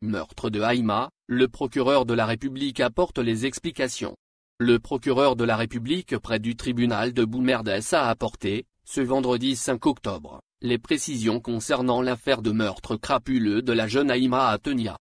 Meurtre de Haïma, le procureur de la République apporte les explications. Le procureur de la République près du tribunal de Boumerdès a apporté, ce vendredi 5 octobre, les précisions concernant l'affaire de meurtre crapuleux de la jeune Haïma Atenia.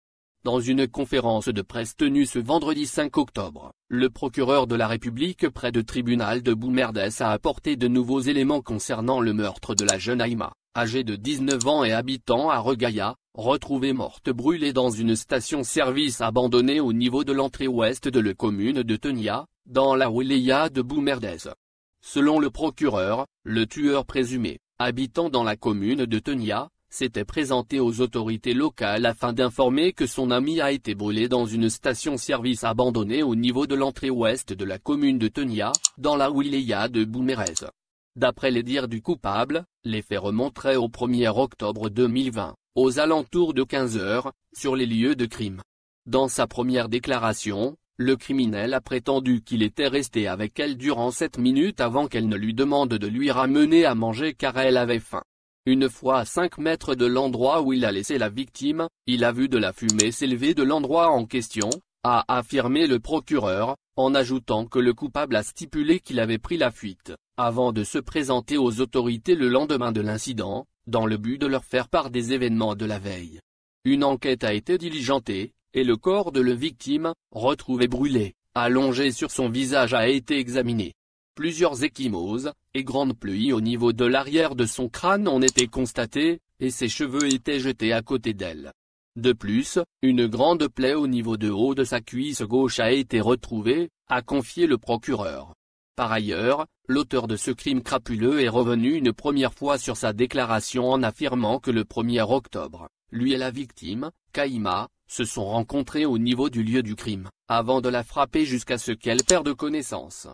Dans une conférence de presse tenue ce vendredi 5 octobre, le procureur de la République près de tribunal de Boumerdès a apporté de nouveaux éléments concernant le meurtre de la jeune Aïma, âgée de 19 ans et habitant à Regaïa, retrouvée morte brûlée dans une station-service abandonnée au niveau de l'entrée ouest de la commune de Tenia, dans la wilaya de Boumerdès. Selon le procureur, le tueur présumé, habitant dans la commune de Tenia, s'était présenté aux autorités locales afin d'informer que son ami a été brûlé dans une station-service abandonnée au niveau de l'entrée ouest de la commune de Tenia, dans la wilaya de Boumérez. D'après les dires du coupable, les faits remonteraient au 1er octobre 2020, aux alentours de 15 heures, sur les lieux de crime. Dans sa première déclaration, le criminel a prétendu qu'il était resté avec elle durant 7 minutes avant qu'elle ne lui demande de lui ramener à manger car elle avait faim. Une fois à 5 mètres de l'endroit où il a laissé la victime, il a vu de la fumée s'élever de l'endroit en question, a affirmé le procureur, en ajoutant que le coupable a stipulé qu'il avait pris la fuite, avant de se présenter aux autorités le lendemain de l'incident, dans le but de leur faire part des événements de la veille. Une enquête a été diligentée, et le corps de la victime, retrouvé brûlé, allongé sur son visage a été examiné. Plusieurs échymoses, et grandes pluies au niveau de l'arrière de son crâne ont été constatées, et ses cheveux étaient jetés à côté d'elle. De plus, une grande plaie au niveau de haut de sa cuisse gauche a été retrouvée, a confié le procureur. Par ailleurs, l'auteur de ce crime crapuleux est revenu une première fois sur sa déclaration en affirmant que le 1er octobre, lui et la victime, Kaïma, se sont rencontrés au niveau du lieu du crime, avant de la frapper jusqu'à ce qu'elle perde connaissance.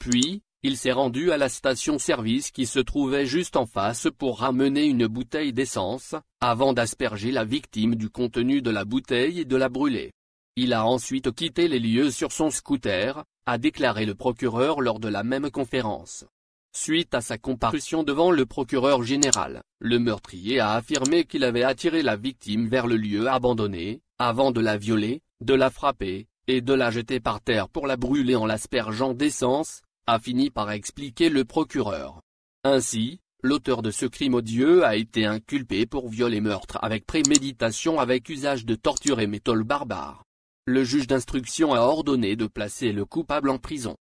Puis, il s'est rendu à la station-service qui se trouvait juste en face pour ramener une bouteille d'essence, avant d'asperger la victime du contenu de la bouteille et de la brûler. Il a ensuite quitté les lieux sur son scooter, a déclaré le procureur lors de la même conférence. Suite à sa comparution devant le procureur général, le meurtrier a affirmé qu'il avait attiré la victime vers le lieu abandonné, avant de la violer, de la frapper, et de la jeter par terre pour la brûler en l'aspergeant d'essence, a fini par expliquer le procureur. Ainsi, l'auteur de ce crime odieux a été inculpé pour viol et meurtre avec préméditation avec usage de torture et méthodes barbare. Le juge d'instruction a ordonné de placer le coupable en prison.